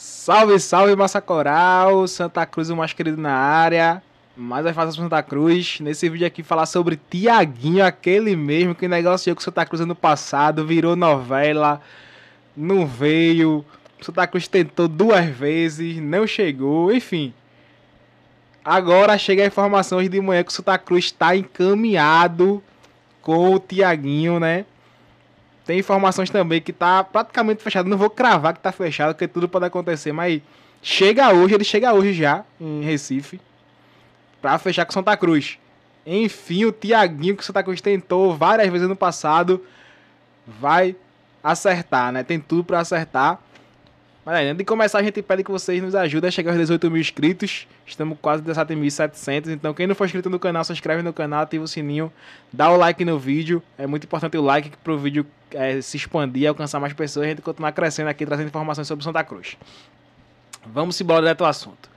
Salve, salve, Massa Coral, Santa Cruz, o mais querido na área. Mais as o Santa Cruz. Nesse vídeo aqui falar sobre Tiaguinho, aquele mesmo que negociou com Santa Cruz ano passado, virou novela, não veio. Santa Cruz tentou duas vezes, não chegou, enfim. Agora chega a informação hoje de manhã que o Santa Cruz está encaminhado com o Tiaguinho, né? Tem informações também que tá praticamente fechado. Não vou cravar que tá fechado, porque tudo pode acontecer, mas chega hoje, ele chega hoje já em Recife para fechar com Santa Cruz. Enfim, o Tiaguinho que o Santa Cruz tentou várias vezes no passado vai acertar, né? Tem tudo para acertar. Mas aí, né, antes de começar, a gente pede que vocês nos ajudem a chegar aos 18 mil inscritos. Estamos quase 17.700. Então, quem não for inscrito no canal, se inscreve no canal, ativa o sininho, dá o like no vídeo. É muito importante o like para o vídeo é, se expandir, alcançar mais pessoas e a gente continuar crescendo aqui, trazendo informações sobre Santa Cruz. Vamos embora direto ao assunto.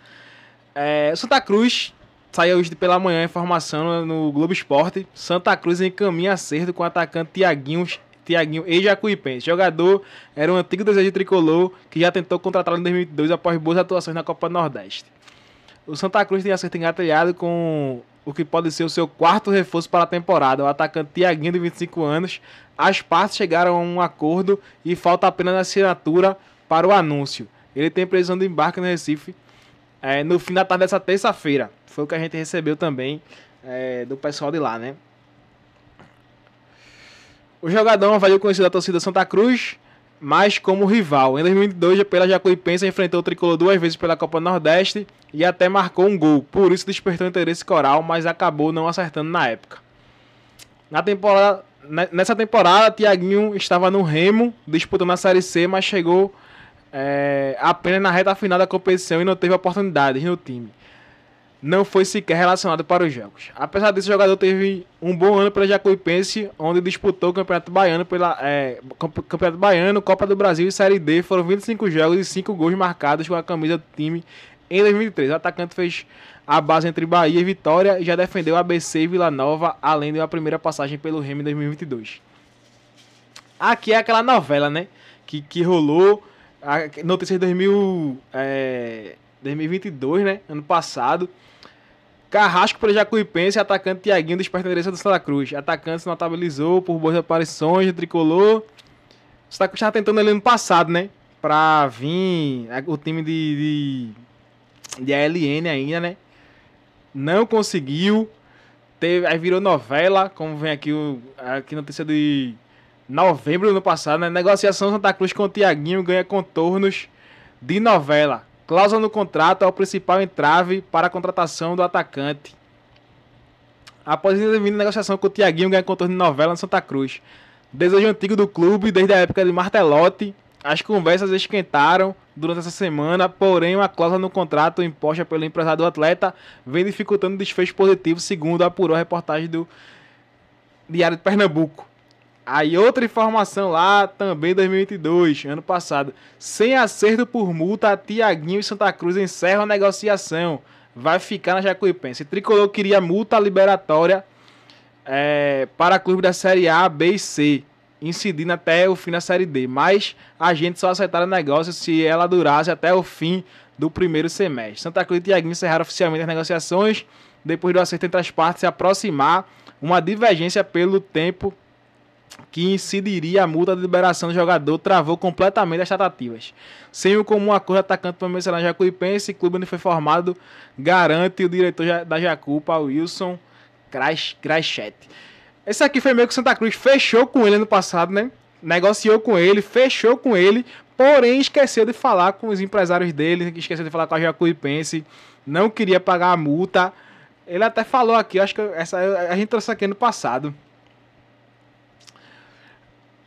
É, Santa Cruz saiu hoje pela manhã informação no Globo Esporte. Santa Cruz encaminha acerto com o atacante Tiaguinhos Tiaguinho, e jacuipense Jogador, era um antigo desejo tricolor que já tentou contratá-lo em 2002 após boas atuações na Copa Nordeste. O Santa Cruz tem acerto engatilhado com o que pode ser o seu quarto reforço para a temporada. O atacante Tiaguinho, de 25 anos. As partes chegaram a um acordo e falta apenas a assinatura para o anúncio. Ele tem previsão de embarque no Recife é, no fim da tarde dessa terça-feira. Foi o que a gente recebeu também é, do pessoal de lá, né? O jogador é velho conhecido da torcida Santa Cruz, mas como rival. Em 2002, pela Jacuipense, enfrentou o Tricolor duas vezes pela Copa Nordeste e até marcou um gol. Por isso despertou interesse coral, mas acabou não acertando na época. Na temporada, nessa temporada, Tiaguinho estava no Remo, disputando a Série C, mas chegou é, apenas na reta final da competição e não teve oportunidades no time não foi sequer relacionado para os jogos. Apesar disso, o jogador teve um bom ano pela Jacuipense, onde disputou o Campeonato Baiano, pela, é, Campeonato Baiano, Copa do Brasil e Série D. Foram 25 jogos e 5 gols marcados com a camisa do time em 2003. O atacante fez a base entre Bahia e Vitória e já defendeu ABC e Vila Nova, além de uma primeira passagem pelo Remo em 2022. Aqui é aquela novela, né? Que, que rolou. Notícias de 2000. É 2022, né? Ano passado. Carrasco para Jacuipense, atacante Tiaguinho desperta a do Santa Cruz. Atacante se notabilizou por boas aparições do tricolor. O Santa Cruz estava tentando ali no passado, né? Para vir né, o time de, de, de ALN ainda, né? Não conseguiu. Teve, aí virou novela, como vem aqui, o, aqui notícia de novembro do ano passado, né? Negociação Santa Cruz com o Tiaguinho ganha contornos de novela. Cláusula no contrato é o principal entrave para a contratação do atacante. Após intervir negociação com o Tiaguinho, ganha contorno de novela no Santa Cruz. Desejo antigo do clube, desde a época de Martelotti, as conversas esquentaram durante essa semana, porém uma cláusula no contrato imposta pelo empresário do atleta vem dificultando o desfecho positivo, segundo apurou a reportagem do Diário de Pernambuco. Aí outra informação lá, também 2022, ano passado. Sem acerto por multa, Tiaguinho e Santa Cruz encerram a negociação. Vai ficar na Jacuipense. Tricolor queria multa liberatória é, para clube da Série A, B e C, incidindo até o fim da Série D. Mas a gente só aceitaram o negócio se ela durasse até o fim do primeiro semestre. Santa Cruz e Tiaguinho encerraram oficialmente as negociações depois do acerto entre as partes se aproximar uma divergência pelo tempo que incidiria a multa de liberação do jogador, travou completamente as tratativas. Sem o comum acordo, atacante do o será Jacuipense, clube onde foi formado, garante o diretor da Jacupa, Wilson Crachete. Esse aqui foi meio que o Santa Cruz fechou com ele ano passado, né? Negociou com ele, fechou com ele, porém esqueceu de falar com os empresários dele, esqueceu de falar com a Jacuipense, não queria pagar a multa. Ele até falou aqui, acho que essa, a gente trouxe aqui ano passado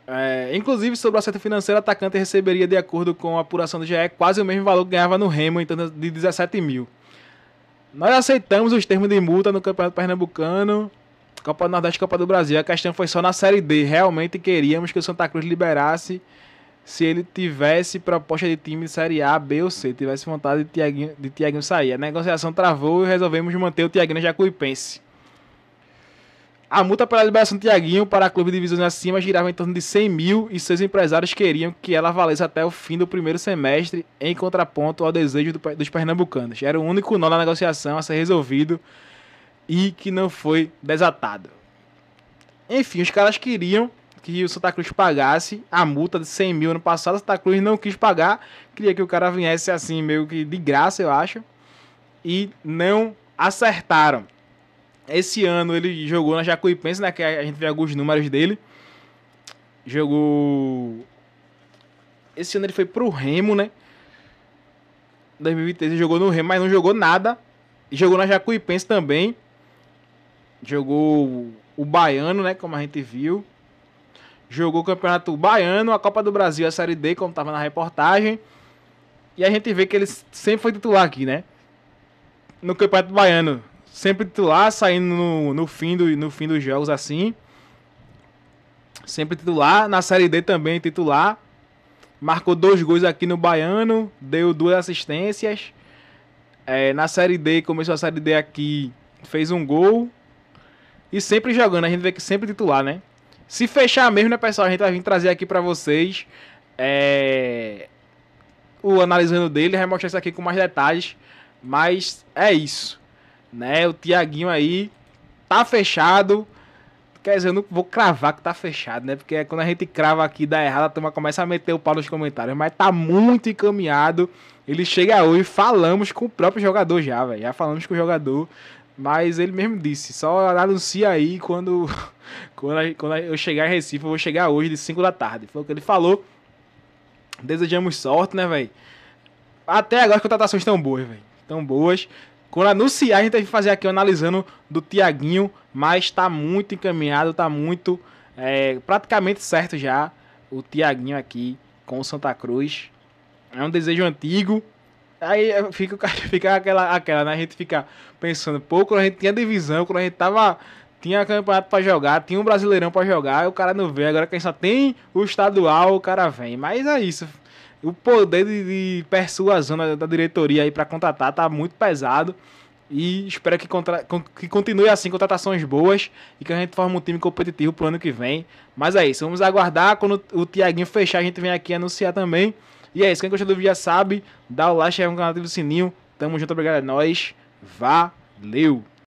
é, inclusive, sobre o acerto financeiro, o atacante receberia, de acordo com a apuração do GE, quase o mesmo valor que ganhava no Remo, então de 17 mil. Nós aceitamos os termos de multa no Campeonato Pernambucano, Copa do Nordeste e Copa do Brasil. A questão foi só na Série D. Realmente queríamos que o Santa Cruz liberasse se ele tivesse proposta de time de Série A, B ou C, tivesse vontade de Tiaguinho, de Tiaguinho sair. A negociação travou e resolvemos manter o Tiaguinho Jacuipense. A multa pela liberação de Tiaguinho para clube de divisões acima girava em torno de 100 mil e seus empresários queriam que ela valesse até o fim do primeiro semestre, em contraponto ao desejo do, dos pernambucanos. Era o único nó na negociação a ser resolvido e que não foi desatado. Enfim, os caras queriam que o Santa Cruz pagasse a multa de 100 mil ano passado. O Santa Cruz não quis pagar, queria que o cara viesse assim, meio que de graça, eu acho, e não acertaram. Esse ano ele jogou na Jacuipense, né? Que a gente vê alguns números dele. Jogou. Esse ano ele foi pro Remo, né? 2013 jogou no Remo, mas não jogou nada. Jogou na Jacuipense também. Jogou o Baiano, né? Como a gente viu. Jogou o Campeonato Baiano, a Copa do Brasil, a Série D, como tava na reportagem. E a gente vê que ele sempre foi titular aqui, né? No Campeonato Baiano, Sempre titular, saindo no, no, fim do, no fim dos jogos assim. Sempre titular. Na Série D também titular. Marcou dois gols aqui no Baiano. Deu duas assistências. É, na Série D, começou a Série D aqui. Fez um gol. E sempre jogando. A gente vê que sempre titular, né? Se fechar mesmo, né, pessoal? A gente vai vir trazer aqui para vocês. É... O analisando dele. Vai mostrar isso aqui com mais detalhes. Mas é isso né? O Tiaguinho aí tá fechado. Quer dizer, eu não vou cravar que tá fechado, né? Porque quando a gente crava aqui dá errado, a turma começa a meter o pau nos comentários. Mas tá muito encaminhado. Ele chega hoje, falamos com o próprio jogador já, velho. Já falamos com o jogador. Mas ele mesmo disse, só anuncia aí quando, quando, quando eu chegar em Recife, eu vou chegar hoje de 5 da tarde. Foi o que ele falou. Desejamos sorte, né, velho? Até agora as contratações estão boas, velho. Tão boas. Quando anunciar, a gente vai fazer aqui analisando do Tiaguinho, mas tá muito encaminhado, tá muito é, praticamente certo já o Tiaguinho aqui com o Santa Cruz. É um desejo antigo. Aí fica, fica aquela, aquela, né? A gente fica pensando, pô, quando a gente tinha divisão, quando a gente tava. Tinha campeonato para jogar, tinha um brasileirão para jogar, o cara não vem. Agora quem só tem o estadual, o cara vem. Mas é isso o poder de, de persuasão da, da diretoria aí para contratar tá muito pesado. E espero que, contra... que continue assim, contratações boas e que a gente forme um time competitivo pro ano que vem. Mas é isso, vamos aguardar. Quando o Tiaguinho fechar, a gente vem aqui anunciar também. E é isso, quem gostou do vídeo já sabe, dá o like, chega no canal, ativa o sininho. Tamo junto, obrigado, é nós Valeu!